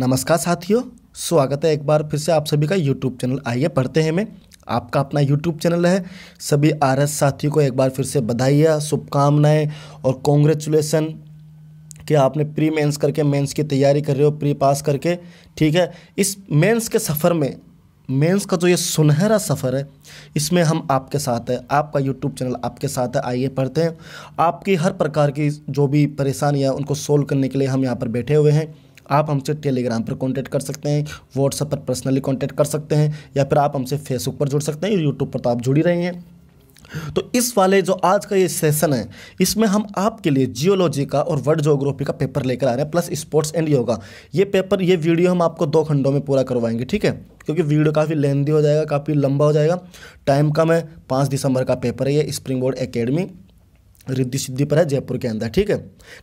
नमस्कार साथियों स्वागत है एक बार फिर से आप सभी का यूट्यूब चैनल आइए पढ़ते हैं मैं आपका अपना यूट्यूब चैनल है सभी आर एस साथियों को एक बार फिर से बधाइयाँ शुभकामनाएँ और कॉन्ग्रेचुलेसन कि आपने प्री मेंस करके मेंस की तैयारी कर रहे हो प्री पास करके ठीक है इस मेंस के सफ़र में मेंस का जो ये सुनहरा सफ़र है इसमें हम आपके साथ है आपका यूट्यूब चैनल आपके साथ है आइए पढ़ते हैं आपकी हर प्रकार की जो भी परेशानियाँ उनको सोल्व करने के लिए हम यहाँ पर बैठे हुए हैं आप हमसे टेलीग्राम पर कॉन्टैक्ट कर सकते हैं व्हाट्सएप पर पर्सनली कॉन्टैक्ट कर सकते हैं या फिर आप हमसे फेसबुक पर जुड़ सकते हैं यूट्यूब पर तो आप जुड़ी रहे हैं तो इस वाले जो आज का ये सेशन है इसमें हम आपके लिए जियोलॉजी का और वर्ल्ड जोग्राफी का पेपर लेकर आ रहे हैं प्लस स्पोर्ट्स एंड योगा ये पेपर ये वीडियो हम आपको दो खंडों में पूरा करवाएंगे ठीक है क्योंकि वीडियो काफ़ी लेंदी हो जाएगा काफ़ी लंबा हो जाएगा टाइम कम है पाँच दिसंबर का पेपर है ये Springboard Academy Riddhi Siddhi पर है जयपुर के अंदर ठीक है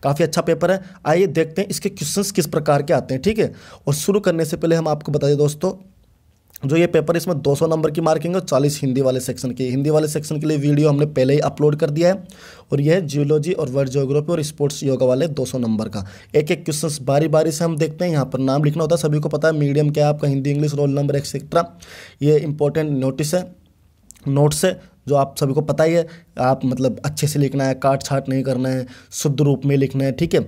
काफ़ी अच्छा पेपर है आइए देखते हैं इसके क्वेश्चंस किस प्रकार के आते हैं ठीक है और शुरू करने से पहले हम आपको बता दें दोस्तों जो ये पेपर इसमें 200 नंबर की मार्किंग है और 40 हिंदी वाले सेक्शन की हिंदी वाले सेक्शन के लिए वीडियो हमने पहले ही अपलोड कर दिया है और यह है जियोलॉजी और वर्ल्ड जियोग्राफी और स्पोर्ट्स योगा वाले 200 नंबर का एक एक क्वेश्चन बारी बारी से हम देखते हैं यहाँ पर नाम लिखना होता है सभी को पता है मीडियम क्या है आपका Hindi English roll number etcetera ये इंपॉर्टेंट नोटिस है नोट्स है जो आप सभी को पता ही है आप मतलब अच्छे से लिखना है काट छाट नहीं करना है शुद्ध रूप में लिखना है ठीक है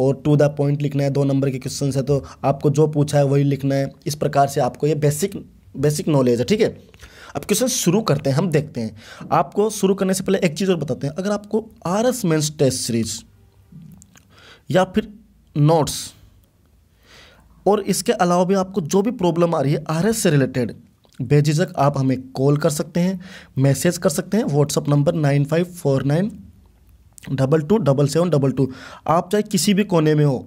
और टू द पॉइंट लिखना है दो नंबर के क्वेश्चन है तो आपको जो पूछा है वही लिखना है इस प्रकार से आपको ये बेसिक बेसिक नॉलेज है ठीक है अब क्वेश्चन शुरू करते हैं हम देखते हैं आपको शुरू करने से पहले एक चीज़ और बताते हैं अगर आपको R S mains test series या फिर नोट्स और इसके अलावा भी आपको जो भी प्रॉब्लम आ रही है आर एस से रिलेटेड बेझिझक आप हमें कॉल कर सकते हैं मैसेज कर सकते हैं WhatsApp number nine five four nine double two double seven double two आप चाहे किसी भी कोने में हो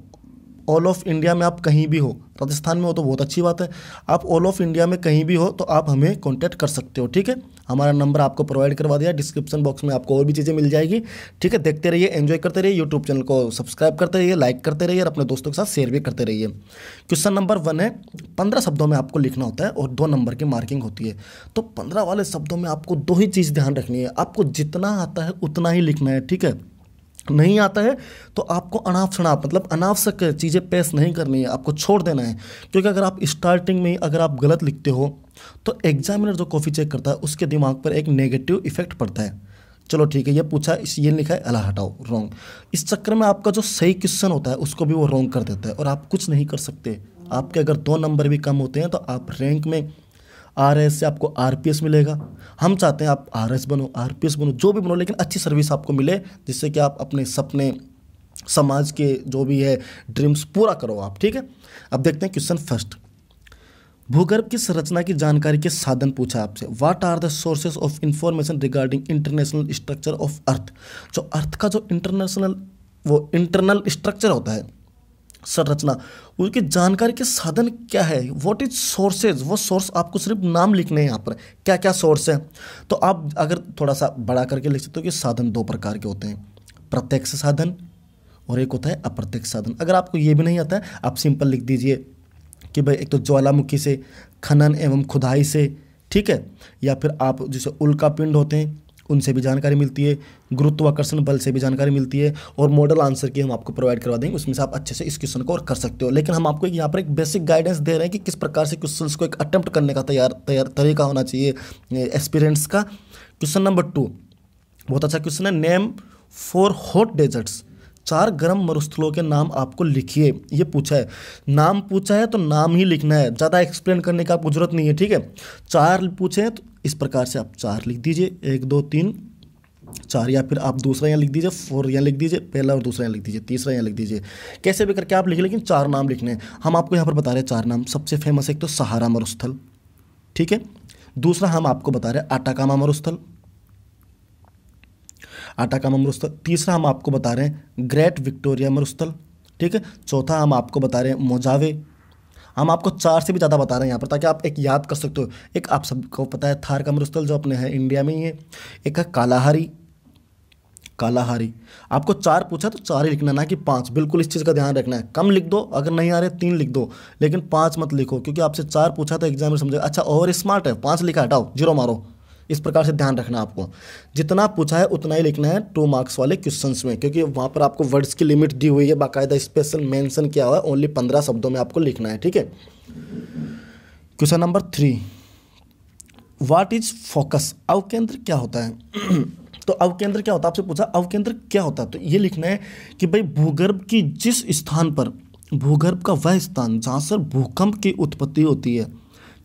ऑल ऑफ इंडिया में आप कहीं भी हो राजस्थान में हो तो बहुत अच्छी बात है आप ऑल ऑफ इंडिया में कहीं भी हो तो आप हमें कॉन्टैक्ट कर सकते हो ठीक है हमारा नंबर आपको प्रोवाइड करवा दिया डिस्क्रिप्शन बॉक्स में आपको और भी चीज़ें मिल जाएगी ठीक है देखते रहिए एंजॉय करते रहिए यूट्यूब चैनल को सब्सक्राइब करते रहिए लाइक करते रहिए और अपने दोस्तों के साथ शेयर भी करते रहिए क्वेश्चन नंबर वन है पंद्रह शब्दों में आपको लिखना होता है और दो नंबर की मार्किंग होती है तो पंद्रह वाले शब्दों में आपको दो ही चीज़ ध्यान रखनी है आपको जितना आता है उतना ही लिखना है ठीक है नहीं आता है तो आपको अनाप शनाप मतलब अनावश्यक चीज़ें पेश नहीं करनी है आपको छोड़ देना है क्योंकि अगर आप स्टार्टिंग में अगर आप गलत लिखते हो तो एग्जामिनर जो कॉफ़ी चेक करता है उसके दिमाग पर एक नेगेटिव इफेक्ट पड़ता है चलो ठीक है ये पूछा इस ये लिखा है अला हटाओ रॉन्ग इस चक्कर में आपका जो सही क्वेश्चन होता है उसको भी वो रॉन्ग कर देता है और आप कुछ नहीं कर सकते आपके अगर दो नंबर भी कम होते हैं तो आप रैंक में आर से आपको आर मिलेगा हम चाहते हैं आप आर बनो आर बनो जो भी बनो लेकिन अच्छी सर्विस आपको मिले जिससे कि आप अपने सपने समाज के जो भी है ड्रीम्स पूरा करो आप ठीक है अब देखते हैं क्वेश्चन फर्स्ट भूगर्भ की संरचना की जानकारी के साधन पूछा आपसे what are the sources of information regarding international structure of earth जो अर्थ का जो इंटरनेशनल वो इंटरनल स्ट्रक्चर होता है संरचना उनकी जानकारी के साधन क्या है वॉट इज सोर्सेज वो सोर्स आपको सिर्फ नाम लिखने हैं यहाँ पर क्या क्या सोर्स है तो आप अगर थोड़ा सा बड़ा करके लिख सकते हो कि साधन दो प्रकार के होते हैं प्रत्यक्ष साधन और एक होता है अप्रत्यक्ष साधन अगर आपको ये भी नहीं आता है आप सिंपल लिख दीजिए कि भाई एक तो ज्वालामुखी से खनन एवं खुदाई से ठीक है या फिर आप जैसे उल्का पिंड होते हैं उनसे भी जानकारी मिलती है गुरुत्वाकर्षण बल से भी जानकारी मिलती है और मॉडल आंसर की हम आपको प्रोवाइड करवा देंगे उसमें से आप अच्छे से इस क्वेश्चन को और कर सकते हो लेकिन हम आपको यहाँ पर एक बेसिक गाइडेंस दे रहे हैं कि किस प्रकार से क्वेश्चन को एक अटैम्प्ट करने का तैयार तैयार तरीका होना चाहिए एक्सपीरियंस का क्वेश्चन नंबर टू बहुत अच्छा क्वेश्चन है नेम फॉर हॉट डेजर्ट्स चार गर्म मरुस्थलों के नाम आपको लिखिए ये पूछा है नाम पूछा है तो नाम ही लिखना है ज़्यादा एक्सप्लेन करने का आपको जरूरत नहीं है ठीक है चार पूछे हैं तो इस प्रकार से आप चार लिख दीजिए एक दो तीन चार या फिर आप दूसरा यहाँ लिख दीजिए फोर यहाँ लिख दीजिए पहला और दूसरा यहाँ लिख दीजिए तीसरा यहाँ लिख दीजिए कैसे भी करके आप लिखिए लेकिन चार नाम लिखने हैं हम आपको यहाँ पर बता रहे हैं चार नाम सबसे फेमस एक तो सहारा मरुस्थल ठीक है दूसरा हम आपको बता रहे हैं आटाकामा मरुस्थल आटाकामा मरुस्थल तीसरा हम आपको बता रहे हैं ग्रेट विक्टोरिया मरुस्थल ठीक है चौथा हम आपको बता रहे हैं मोजावे हम आपको चार से भी ज़्यादा बता रहे हैं यहाँ पर ताकि आप एक याद कर सकते हो एक आप सबको पता है थार का मरुस्थल जो अपने हैं इंडिया में ही है एक है कालाहारी कालाहारी आपको चार पूछा तो चार ही लिखना ना कि पाँच बिल्कुल इस चीज़ का ध्यान रखना है कम लिख दो अगर नहीं आ रहे तीन लिख दो लेकिन पाँच मत लिखो क्योंकि आपसे चार पूछा तो एग्जाम में समझे अच्छा ओवर स्मार्ट है पाँच लिखा हटाओ जीरो मारो इस प्रकार से ध्यान रखना आपको जितना पूछा है उतना ही लिखना है टू मार्क्स वाले क्वेश्चन में क्योंकि वहाँ पर आपको वर्ड्स की लिमिट दी हुई है बाकायदा स्पेशल मैंसन किया हुआ है ओनली पंद्रह शब्दों में आपको लिखना है ठीक है question number three what is focus अवकेंद्र क्या होता है तो अवकेंद्र क्या होता है आपसे पूछा अवकेंद्र क्या होता है तो ये लिखना है कि भाई भूगर्भ की जिस स्थान पर भूगर्भ का वह स्थान जहाँ से भूकंप की उत्पत्ति होती है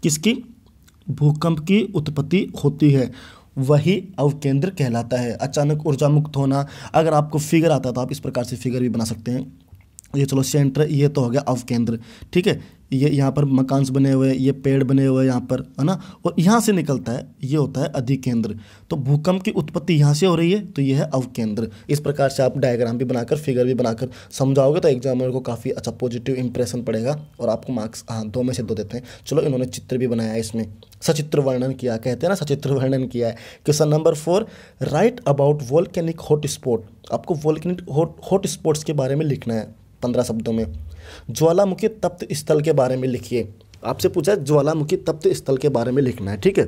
किसकी भूकंप की उत्पत्ति होती है वही अवकेंद्र कहलाता है अचानक ऊर्जा मुक्त होना अगर आपको फिगर आता है तो आप इस प्रकार से फिगर भी बना सकते हैं ये चलो सेंटर ये तो हो गया अवकेंद्र ठीक है ये यहाँ पर मकान बने हुए ये पेड़ बने हुए यहाँ पर है ना और यहाँ से निकलता है ये होता है अधिकेंद्र तो भूकंप की उत्पत्ति यहाँ से हो रही है तो ये है अवकेंद्र इस प्रकार से आप डायग्राम भी बनाकर फिगर भी बनाकर समझाओगे तो एग्जामिनर को काफ़ी अच्छा पॉजिटिव इंप्रेशन पड़ेगा और आपको मार्क्स हाँ दो में से दो देते हैं चलो इन्होंने चित्र भी बनाया इसमें सचित्र वर्णन किया कहते हैं ना सचित्र वर्णन किया है question number four write about volcanic hot spot आपको वोल्केनिक हॉट हॉट स्पॉट्स के बारे में लिखना है पंद्रह शब्दों में ज्वालामुखी तप्त स्थल के बारे में लिखिए आपसे पूछा है ज्वालामुखी तप्त स्थल के बारे में लिखना है ठीक है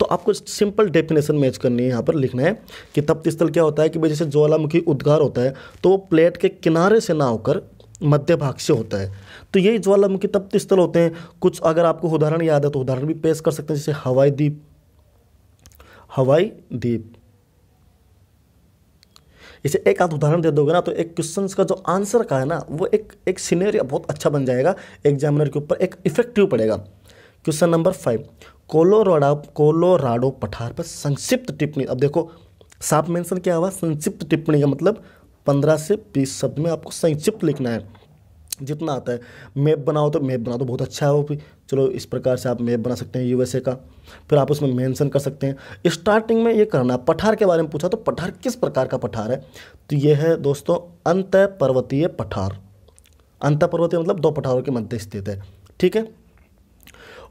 तो आपको सिंपल डेफिनेशन मैच करनी है यहाँ पर लिखना है कि तप्त स्थल क्या होता है कि भाई जैसे ज्वालामुखी उद्गार होता है तो वो प्लेट के किनारे से ना होकर मध्य भाग से होता है तो यही ज्वालामुखी तप्त स्थल होते हैं कुछ अगर आपको उदाहरण याद है तो उदाहरण भी पेश कर सकते हैं जैसे हवाई द्वीप हवाई द्वीप इसे एक आध उदाहरण दे दोगे ना तो एक क्वेश्चन का जो आंसर का है ना वो एक एक सीनेरियो बहुत अच्छा बन जाएगा एग्जामिनर के ऊपर एक इफेक्टिव पड़ेगा question number five Colorado Colorado पठार पर संक्षिप्त टिप्पणी अब देखो साफ मेंशन क्या हुआ संक्षिप्त टिप्पणी का मतलब पंद्रह से बीस शब्द में आपको संक्षिप्त लिखना है जितना आता है मैप बनाओ तो मैप बना तो बहुत अच्छा है वो भी चलो इस प्रकार से आप मैप बना सकते हैं यूएसए का फिर आप उसमें मेंशन कर सकते हैं स्टार्टिंग में ये करना पठार के बारे में पूछा तो पठार किस प्रकार का पठार है तो ये है दोस्तों अंत पर्वतीय पठार अंत पर्वतीय मतलब दो पठारों के मध्य स्थित है ठीक है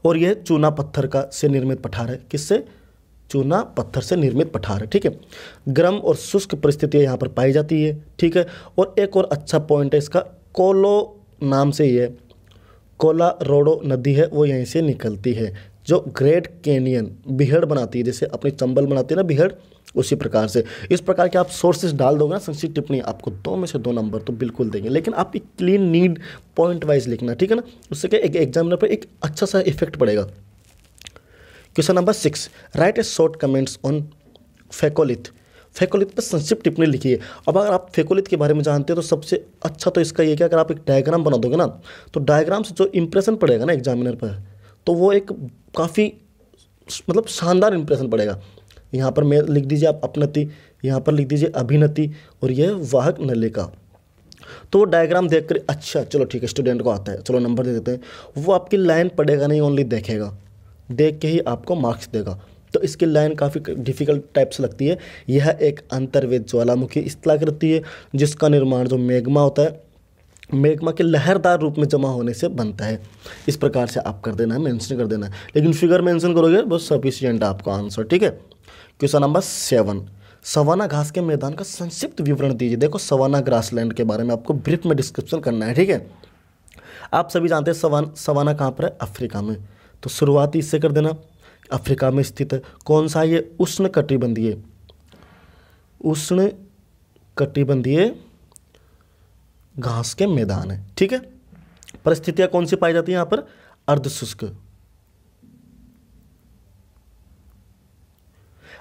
और यह चूना पत्थर का से निर्मित पठार है किससे चूना पत्थर से निर्मित पठार है ठीक है गर्म और शुष्क परिस्थितियाँ यहाँ पर पाई जाती है ठीक है और एक और अच्छा पॉइंट है इसका कोलो नाम से ही है रोडो नदी है वो यहीं से निकलती है जो ग्रेट कैनियन बिहड़ बनाती है जैसे अपनी चंबल बनाती है ना बिहड़ उसी प्रकार से इस प्रकार के आप सोर्सेज डाल दोगे ना संक्षिप्त टिप्पणी आपको दो में से दो नंबर तो बिल्कुल देंगे लेकिन आप एक क्लीन नीड पॉइंट वाइज लिखना ठीक है ना उससे क्या एक एग्जामिनर पर एक अच्छा सा इफेक्ट पड़ेगा question number six write a short comments on phacolith phacolith पर संक्षिप्त टिप्पणी लिखी है अब अगर आप फैकोलित के बारे में जानते हो तो सबसे अच्छा तो इसका ये कि अगर आप एक डायग्राम बना दोगे ना तो डायग्राम से जो इंप्रेशन पड़ेगा ना एग्जामिनर पर तो वो एक काफ़ी मतलब शानदार इंप्रेशन पड़ेगा यहाँ पर मैं लिख दीजिए आप अपनति यहाँ पर लिख दीजिए अभिनति और यह वाहक नले का तो वो डायग्राम देख कर अच्छा चलो ठीक है स्टूडेंट को आता है चलो नंबर दे देते हैं वो आपकी लाइन पड़ेगा नहीं ओनली देखेगा देख के ही आपको मार्क्स देगा तो इसकी लाइन काफ़ी डिफिकल्ट टाइप से लगती है यह एक अंतर्वेद ज्वालामुखी स्थलाकृति है जिसका निर्माण जो मेघमा होता है मेघमा के लहरदार रूप में जमा होने से बनता है इस प्रकार से आप कर देना है मैंशन कर देना है लेकिन फिगर मैंशन करोगे बस सफिशियंट आपका आंसर ठीक है क्वेश्चन नंबर सेवन सवाना घास के मैदान का संक्षिप्त विवरण दीजिए देखो सवाना ग्रासलैंड के बारे में आपको ब्रीफ में डिस्क्रिप्शन करना है ठीक है आप सभी जानते हैं सवान सवाना कहाँ पर है अफ्रीका में तो शुरुआत इससे कर देना अफ्रीका में स्थित कौन सा ये उष्ण कटिबंधीय उष्ण कटिबंधीय घास के मैदान है ठीक है परिस्थितियां कौन सी पाई जाती है यहां पर अर्धशुष्क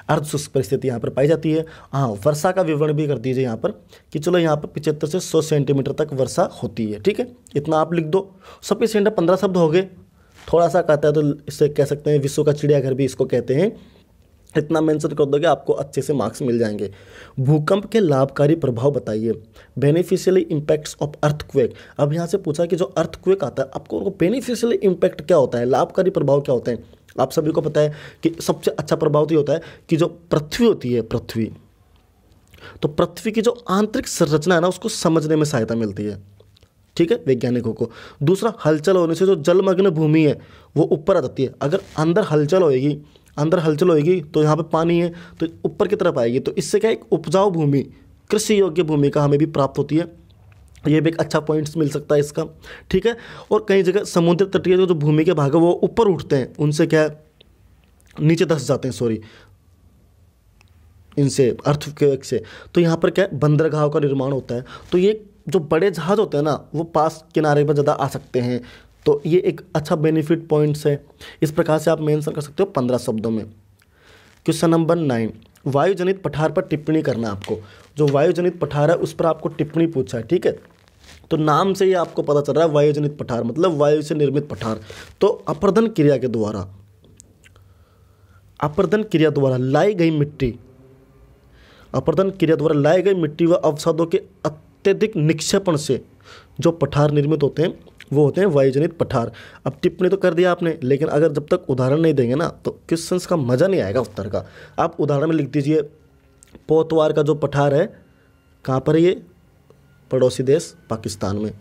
अर्धशुष्क परिस्थिति यहां पर पाई जाती है हाँ वर्षा का विवरण भी कर दीजिए यहां पर कि चलो यहां पर पिछहत्तर से सौ सेंटीमीटर तक वर्षा होती है ठीक है इतना आप लिख दो सफिशियंट पंद्रह शब्द हो गए थोड़ा सा कहता है तो इसे कह सकते हैं विश्व का चिड़ियाघर भी इसको कहते हैं इतना मेंशन कर दोगे आपको अच्छे से मार्क्स मिल जाएंगे भूकंप के लाभकारी प्रभाव बताइए बेनिफिशियली इम्पैक्ट्स ऑफ अर्थक्वेक अब यहाँ से पूछा कि जो अर्थक्वेक आता है आपको उनको बेनिफिशियली इम्पैक्ट क्या होता है लाभकारी प्रभाव क्या होते हैं आप सभी को पता है कि सबसे अच्छा प्रभाव तो ये होता है कि जो पृथ्वी होती है पृथ्वी तो पृथ्वी की जो आंतरिक संरचना है ना उसको समझने में सहायता मिलती है ठीक है वैज्ञानिकों को दूसरा हलचल होने से जो जलमग्न भूमि है वो ऊपर आ जाती है अगर अंदर हलचल होएगी अंदर हलचल होएगी तो यहाँ पे पानी है तो ऊपर की तरफ आएगी तो इससे क्या एक उपजाऊ भूमि कृषि योग्य भूमि का हमें भी प्राप्त होती है ये भी एक अच्छा पॉइंट्स मिल सकता है इसका ठीक है और कई जगह समुद्र तटीय जो भूमि के भाग है वो ऊपर उठते हैं उनसे क्या है नीचे धस जाते हैं सॉरी इनसे अर्थ से तो यहाँ पर क्या है बंदरगाह का निर्माण होता है तो ये जो बड़े जहाज़ होते हैं ना वो पास किनारे पर ज़्यादा आ सकते हैं तो ये एक अच्छा बेनिफिट पॉइंट्स है इस प्रकार से आप मेंशन कर सकते हो पंद्रह शब्दों में क्वेश्चन नंबर नाइन वायुजनित पठार पर टिप्पणी करना आपको जो वायुजनित पठार है उस पर आपको टिप्पणी पूछा है ठीक है तो नाम से ही आपको पता चल रहा है वायुजनित पठार मतलब वायु से निर्मित पठार तो अपर्धन क्रिया के द्वारा अपर्धन क्रिया द्वारा लाई गई मिट्टी अपर्दन क्रिया द्वारा लाई गई मिट्टी व अवसादों के अत्यधिक निक्षेपण से जो पठार निर्मित होते हैं वो होते हैं वायुजनित पठार अब टिप्पणी तो कर दिया आपने लेकिन अगर जब तक उदाहरण नहीं देंगे ना तो क्वेश्चन का मज़ा नहीं आएगा उत्तर का आप उदाहरण में लिख दीजिए पोतवार का जो पठार है कहाँ पर ये पड़ोसी देश पाकिस्तान में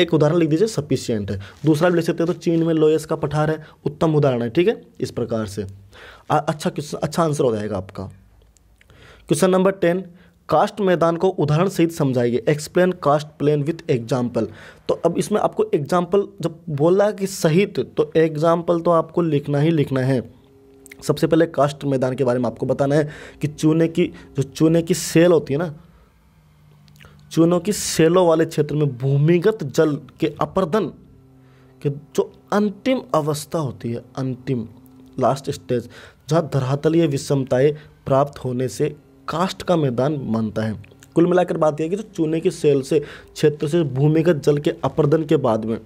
एक उदाहरण लिख दीजिए सफिशियंट है दूसरा भी लिख सकते हैं तो चीन में लोयस का पठार है उत्तम उदाहरण है ठीक है इस प्रकार से आ, अच्छा क्वेश्चन अच्छा आंसर हो जाएगा आपका क्वेश्चन नंबर टेन कास्ट मैदान को उदाहरण सहित समझाइए explain karst plain with example तो अब इसमें आपको एग्जाम्पल जब बोला कि सहित तो एग्जाम्पल तो आपको लिखना ही लिखना है सबसे पहले कास्ट मैदान के बारे में आपको बताना है कि चूने की जो चूने की सेल होती है ना चूनों की सेलों वाले क्षेत्र में भूमिगत जल के अपर्दन के जो अंतिम अवस्था होती है अंतिम लास्ट स्टेज जहाँ धरातलीय विषमताएं प्राप्त होने से कास्ट का मैदान मानता है कुल मिलाकर बात यह कि जो तो चूने की सेल से क्षेत्र से भूमिगत जल के अपर्दन के बाद में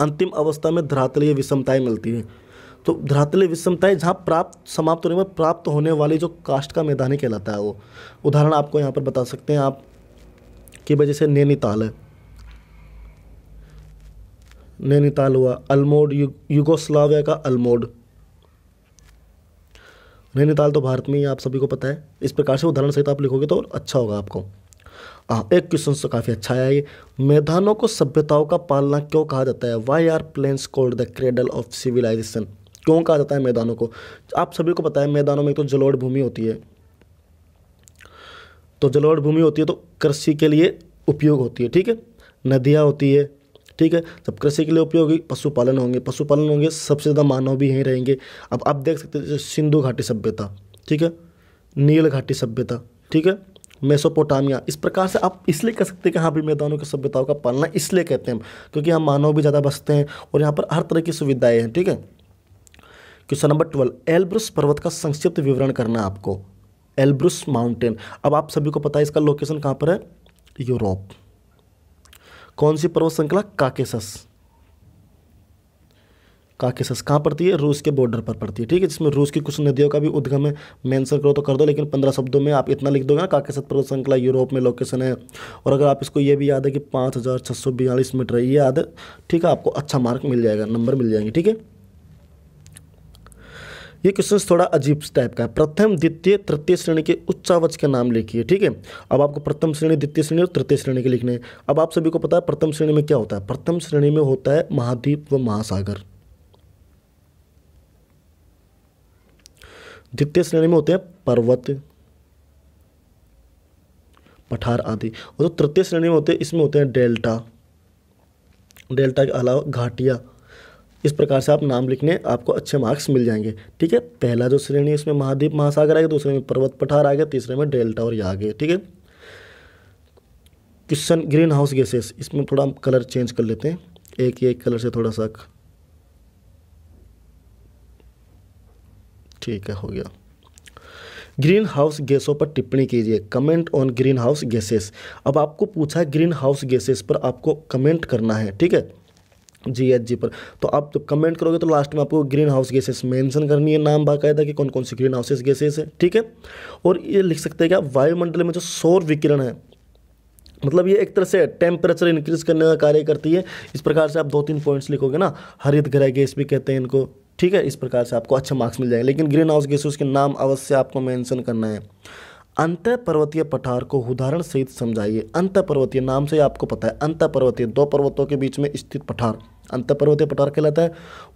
अंतिम अवस्था में धरातलीय विषमताएं मिलती हैं तो धरातलीय विषमताएं जहाँ प्राप्त समाप्त होने पर प्राप्त होने वाली जो कास्ट का मैदान ही कहलाता है वो उदाहरण आपको यहाँ पर बता सकते हैं आप कि भाई जैसे नैनीताल है नैनीताल हुआ अल्मोड यु, युगोस्लाविया का अल्मोड नैनीताल तो भारत में ही आप सभी को पता है इस प्रकार से उदाहरण सहित आप लिखोगे तो अच्छा होगा आपको हाँ एक क्वेश्चन तो काफ़ी अच्छा आया ये मैदानों को सभ्यताओं का पालना क्यों कहा जाता है why are plains called the cradle of civilization क्यों कहा जाता है मैदानों को आप सभी को पता है मैदानों में तो जलोढ़ भूमि होती है तो जलोढ़ भूमि होती है तो कृषि के लिए उपयोग होती है ठीक है नदियाँ होती है ठीक है जब कृषि के लिए उपयोगी पशुपालन होंगे पशुपालन होंगे सबसे ज़्यादा मानव भी यहीं रहेंगे अब आप देख सकते हैं सिंधु घाटी सभ्यता ठीक है नील घाटी सभ्यता ठीक है मेसोपोटामिया इस प्रकार से आप इसलिए कह सकते हैं कि हाँ भी मैदानों की सभ्यताओं का पालना इसलिए कहते हैं क्योंकि यहाँ मानव भी ज़्यादा बसते हैं और यहाँ पर हर तरह की सुविधाएँ हैं ठीक है क्वेश्चन नंबर ट्वेल्व एल्ब्रुस पर्वत का संक्षिप्त विवरण करना है आपको एल्ब्रुस माउंटेन अब आप सभी को पता है इसका लोकेशन कहाँ पर है यूरोप कौन सी पर्वत श्रृंखला काकेसस काकेसस कहाँ पड़ती है रूस के बॉर्डर पर पड़ती है ठीक है जिसमें रूस की कुछ नदियों का भी उद्गम है मेंशन करो तो कर दो लेकिन पंद्रह शब्दों में आप इतना लिख दोगे ना काकेसस पर्वत श्रृंखला यूरोप में लोकेशन है और अगर आप इसको ये भी याद है कि पाँच हज़ार छः सौ बयालीस मीटर ये याद है ठीक है आपको अच्छा मार्क मिल जाएगा नंबर मिल जाएंगे ठीक है ये क्वेश्चन थोड़ा अजीब टाइप का है प्रथम द्वितीय तृतीय श्रेणी के उच्चावच के नाम लिखिए ठीक है अब आपको प्रथम श्रेणी द्वितीय श्रेणी और तृतीय श्रेणी के लिखने हैं अब आप सभी को पता है प्रथम श्रेणी में क्या होता है प्रथम श्रेणी में होता है महाद्वीप व महासागर द्वितीय श्रेणी में होते हैं पर्वत पठार आदि और जो तृतीय श्रेणी में होते हैं इसमें होते हैं डेल्टा डेल्टा के अलावा घाटिया इस प्रकार से आप नाम लिखने आपको अच्छे मार्क्स मिल जाएंगे ठीक है पहला जो श्रेणी है इसमें महाद्वीप महासागर आ गया दूसरे में पर्वत पठार आ गया तीसरे में डेल्टा और यहाँ आगे ठीक है क्वेश्चन ग्रीन हाउस गैसेस इसमें थोड़ा हम कलर चेंज कर लेते हैं एक एक कलर से थोड़ा सा ठीक है हो गया ग्रीन हाउस गैसों पर टिप्पणी कीजिए comment on green house gases अब आपको पूछा है ग्रीन हाउस गैसेस पर आपको कमेंट करना है ठीक है जी एच जी पर तो आप जब कमेंट करोगे तो लास्ट में आपको ग्रीन हाउस गैसेस मेंशन करनी है नाम बाकायदा कि कौन कौन सी ग्रीन हाउसेस गैसेस है ठीक है और ये लिख सकते हैं कि आप वायुमंडल में जो सौर विकिरण है मतलब ये एक तरह से टेम्परेचर इंक्रीज करने का कार्य करती है इस प्रकार से आप दो तीन पॉइंट्स लिखोगे ना हरित ग्रह गैस भी कहते हैं इनको ठीक है इस प्रकार से आपको अच्छे मार्क्स मिल जाएंगे लेकिन ग्रीन हाउस गैसेस के नाम अवश्य आपको मैंशन करना है अंत पर्वतीय पठार को उदाहरण सहित समझाइए अंत पर्वतीय नाम से आपको पता है अंत पर्वतीय दो पर्वतों के बीच में स्थित पठार अंतपर्वतीय पठार कहलाता है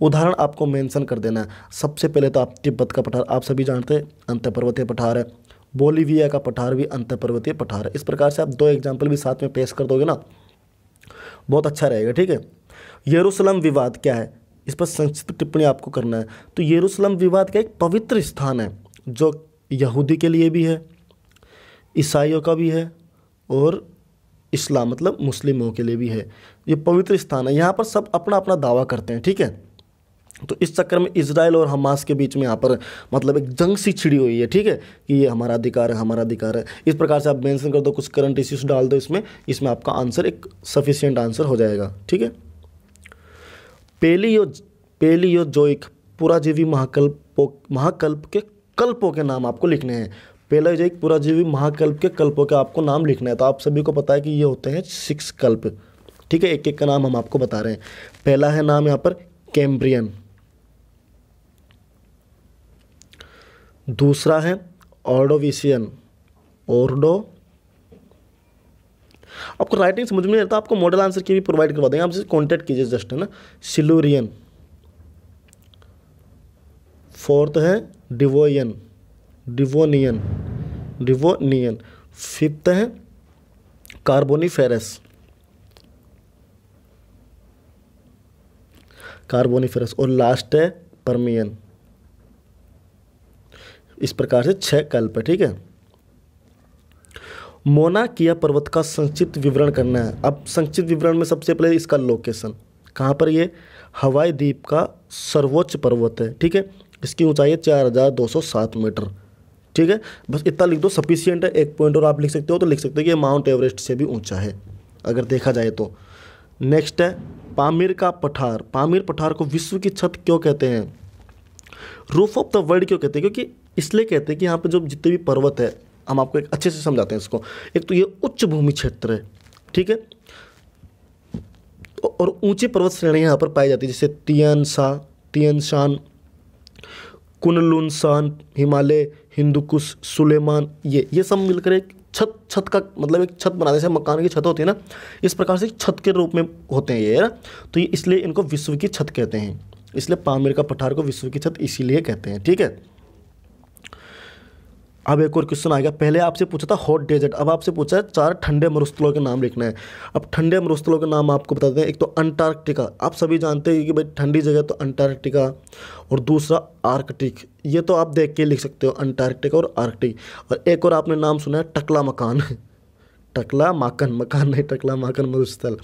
उदाहरण आपको मेंशन कर देना है सबसे पहले तो आप तिब्बत का पठार आप सभी जानते हैं अंतपर्वतीय पठार है बोलीविया का पठार भी अंतपर्वतीय पठार है इस प्रकार से आप दो एग्जाम्पल भी साथ में पेश कर दोगे ना बहुत अच्छा रहेगा ठीक है यरूशलम विवाद क्या है इस पर संक्षिप्त टिप्पणी आपको करना है तो यरूशलम विवाद का एक पवित्र स्थान है जो यहूदी के लिए भी है ईसाइयों का भी है और इस्लाम मतलब मुस्लिमों के लिए भी है ये पवित्र स्थान है यहाँ पर सब अपना अपना दावा करते हैं ठीक है तो इस चक्कर में इसराइल और हमास के बीच में यहाँ पर मतलब एक जंग सी छिड़ी हुई है ठीक है कि ये हमारा अधिकार है हमारा अधिकार है इस प्रकार से आप मेंशन कर दो कुछ करंट इश्यूज डाल दो इसमें इसमें आपका आंसर एक सफिशियंट आंसर हो जाएगा ठीक है पेली पेली एक पूरा पुराजीवी महाकल्पों महाकल्प के कल्पों के नाम आपको लिखने हैं पहला जो एक पुराजीवी महाकल्प के कल्पों के आपको नाम लिखना है तो आप सभी को पता है कि ये होते हैं सिक्स कल्प ठीक है एक एक का नाम हम आपको बता रहे हैं पहला है नाम यहाँ पर कैम्ब्रियन दूसरा है ऑर्डोविशियन ऑर्डो आपको राइटिंग समझ में नहीं आता आपको मॉडल आंसर की भी प्रोवाइड करवा देंगे आप कॉन्टेक्ट कीजिए जस्ट है ना सिलूरियन फोर्थ है डिवोयन डिवोनियन डिवोनियन फिफ्थ है कार्बोनिफेरस कार्बोनीफेरस और लास्ट है परमियन इस प्रकार से छह कल्प है ठीक है मोना किया पर्वत का संक्षिप्त विवरण करना है अब संक्षिप्त विवरण में सबसे पहले इसका लोकेशन कहां पर ये हवाई द्वीप का सर्वोच्च पर्वत है ठीक है इसकी ऊंचाई है चार हज़ार दो सौ सात मीटर ठीक है बस इतना लिख दो सफिशियंट है एक पॉइंट और आप लिख सकते हो तो लिख सकते हो कि माउंट एवरेस्ट से भी ऊंचा है अगर देखा जाए तो नेक्स्ट है पामिर का पठार पामिर पठार को विश्व की छत क्यों कहते हैं रूफ ऑफ द वर्ल्ड क्यों कहते हैं क्योंकि इसलिए कहते हैं कि यहाँ पर जो जितने भी पर्वत है हम आपको एक अच्छे से समझाते हैं इसको एक तो ये उच्च भूमि क्षेत्र है ठीक है और ऊंचे पर्वत श्रेणी यहाँ पर पाई जाती है जैसे तियन सा तियन शान कुनलुन सान हिमालय हिंदुकुश सुलेमान ये ये सब मिलकर एक छत छत का मतलब एक छत बनाते जैसे मकान की छत होती है ना इस प्रकार से छत के रूप में होते हैं ये ना तो ये इसलिए इनको विश्व की छत कहते हैं इसलिए पामेर का पठार को विश्व की छत इसीलिए कहते हैं ठीक है अब एक और क्वेश्चन आ गया पहले आपसे पूछा था हॉट डेजर्ट अब आपसे पूछा है चार ठंडे मरुस्थलों के नाम लिखना है अब ठंडे मरुस्थलों के नाम आपको बता दें एक तो अंटार्कटिका आप सभी जानते हैं कि भाई ठंडी जगह तो अंटार्कटिका और दूसरा आर्कटिक ये तो आप देख के लिख सकते हो अंटार्कटिका और आर्कटिक और एक और आपने नाम सुना है टकला मकान टकला माकन मकान नहीं टकला माकन मरुस्थल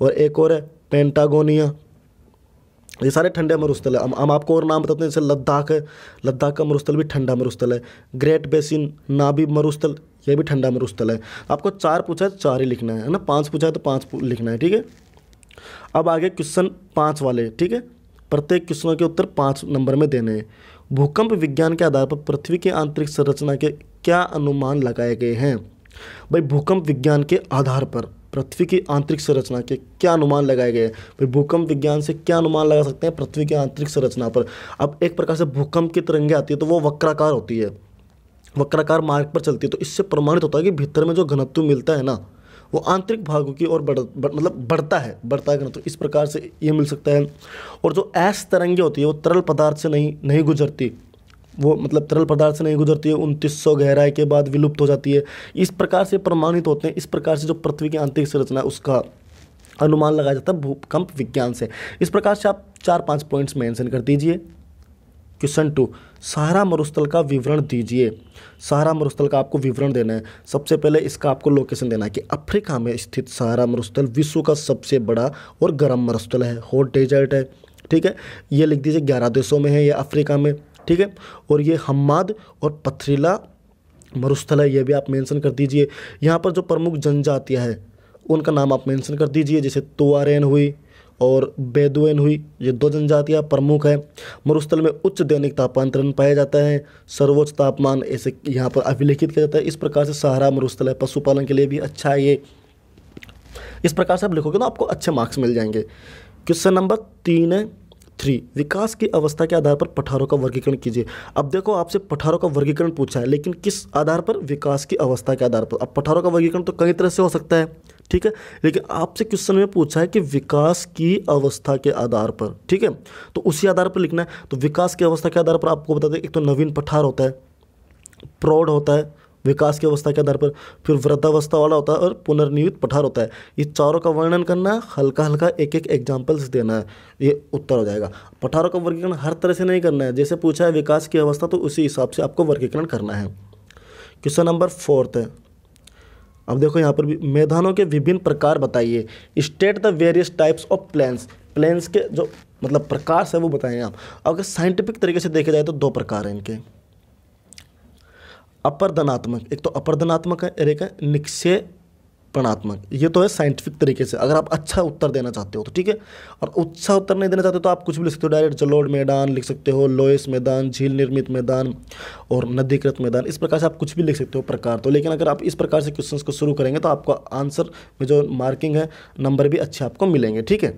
और एक और है पेंटागोनिया ये सारे ठंडे मरुस्थल है हम, हम आपको और नाम बताते हैं जैसे लद्दाख है लद्दाख का मरुस्थल भी ठंडा मरुस्थल है ग्रेट बेसिन नाबी मरुस्थल ये भी ठंडा मरुस्थल है आपको चार पूछा है चार ही लिखना है ना पाँच पूछा है तो पाँच लिखना है ठीक है अब आगे क्वेश्चन पाँच वाले ठीक है प्रत्येक क्वेश्चनों के उत्तर पाँच नंबर में देने हैं भूकंप विज्ञान के आधार पर पृथ्वी की आंतरिक संरचना के क्या अनुमान लगाए गए हैं भाई भूकंप विज्ञान के आधार पर पृथ्वी की आंतरिक संरचना के क्या अनुमान लगाए गए भाई भूकंप विज्ञान से क्या अनुमान लगा सकते हैं पृथ्वी की आंतरिक संरचना पर अब एक प्रकार से भूकंप की तरंगे आती है तो वो वक्राकार होती है वक्राकार मार्ग पर चलती है तो इससे प्रमाणित होता है कि भीतर में जो घनत्व मिलता है ना वो आंतरिक भागों की ओर बढ़, बढ़ मतलब बढ़ता है बढ़ता है घनत्व इस प्रकार से ये मिल सकता है और जो ऐस तरंगे होती है वो तरल पदार्थ से नहीं नहीं गुजरती वो मतलब तरल पदार्थ से नहीं गुजरती है उनतीस सौ गहराई के बाद विलुप्त हो जाती है इस प्रकार से प्रमाणित होते हैं इस प्रकार से जो पृथ्वी की आंतरिक संरचना है उसका अनुमान लगाया जाता है भूकंप विज्ञान से इस प्रकार से आप चार पाँच पॉइंट्स मेंशन कर दीजिए क्वेश्चन टू सहारा मरुस्थल का विवरण दीजिए सहारा मरुस्थल का आपको विवरण देना है सबसे पहले इसका आपको लोकेशन देना है कि अफ्रीका में स्थित सहारा मरुस्थल विश्व का सबसे बड़ा और गर्म मरुस्थल है हॉट डेजर्ट है ठीक है ये लिख दीजिए ग्यारह देशों में है ये अफ्रीका में ठीक है और ये हमाद और पथरीला मरुस्थल है ये भी आप मेंशन कर दीजिए यहाँ पर जो प्रमुख जनजातियाँ हैं उनका नाम आप मेंशन कर दीजिए जैसे तुआरेन हुई और बेदुएन हुई ये दो जनजातियाँ प्रमुख हैं मरुस्थल में उच्च दैनिक तापांतरण पाया जाता है सर्वोच्च तापमान ऐसे यहाँ पर अभिलेखित किया जाता है इस प्रकार से सहारा मरुस्थल है पशुपालन के लिए भी अच्छा है ये इस प्रकार से आप लिखोगे ना तो आपको अच्छे मार्क्स मिल जाएंगे क्वेश्चन नंबर तीन है थ्री विकास की अवस्था के आधार पर पठारों का वर्गीकरण कीजिए अब देखो आपसे पठारों का वर्गीकरण पूछा है लेकिन किस आधार पर विकास की अवस्था के आधार पर अब पठारों का वर्गीकरण तो कई तरह से हो सकता है ठीक है लेकिन आपसे क्वेश्चन में पूछा है कि विकास की अवस्था के आधार पर ठीक है तो उसी आधार पर लिखना है तो विकास की अवस्था के आधार पर आपको बता दें एक तो नवीन पठार होता है प्रौढ़ होता है विकास की अवस्था के आधार पर फिर वृद्धावस्था वाला होता है और पुनर्नियुक्त पठार होता है ये चारों का वर्णन करना है हल्का हल्का एक एक एग्जाम्पल्स देना है ये उत्तर हो जाएगा पठारों का वर्गीकरण हर तरह से नहीं करना है जैसे पूछा है विकास की अवस्था तो उसी हिसाब से आपको वर्गीकरण करना है क्वेश्चन नंबर फोर्थ अब देखो यहाँ पर भी मैदानों के विभिन्न प्रकार बताइए state the various types of plans plans के जो मतलब प्रकार है वो बताएं आप अगर साइंटिफिक तरीके से देखे जाए तो दो प्रकार हैं इनके अपरदनात्मक एक तो अपरदनात्मक है और एक है निक्षेपणात्मक ये तो है साइंटिफिक तरीके से अगर आप अच्छा उत्तर देना चाहते हो तो ठीक है और अच्छा उत्तर नहीं देना चाहते तो आप कुछ भी लिख सकते हो डायरेक्ट जलोड़ मैदान लिख सकते हो लोएस मैदान झील निर्मित मैदान और नदीकृत मैदान इस प्रकार से आप कुछ भी लिख सकते हो प्रकार तो लेकिन अगर आप इस प्रकार से क्वेश्चन को शुरू करेंगे तो आपका आंसर में जो मार्किंग है नंबर भी अच्छे आपको मिलेंगे ठीक है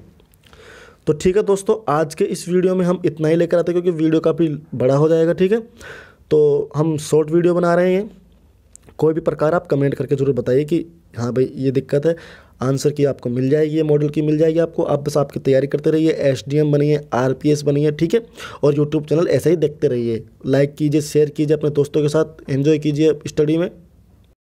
तो ठीक है दोस्तों आज के इस वीडियो में हम इतना ही लेकर आते हैं क्योंकि वीडियो काफ़ी बड़ा हो जाएगा ठीक है तो हम शॉर्ट वीडियो बना रहे हैं कोई भी प्रकार आप कमेंट करके ज़रूर बताइए कि हाँ भाई ये दिक्कत है आंसर की आपको मिल जाएगी ये मॉडल की मिल जाएगी आपको आप बस आपकी तैयारी करते रहिए एस डी एम बनिए आर पी एस बनिए ठीक है और यूट्यूब चैनल ऐसा ही देखते रहिए लाइक कीजिए शेयर कीजिए अपने दोस्तों के साथ एंजॉय कीजिए स्टडी में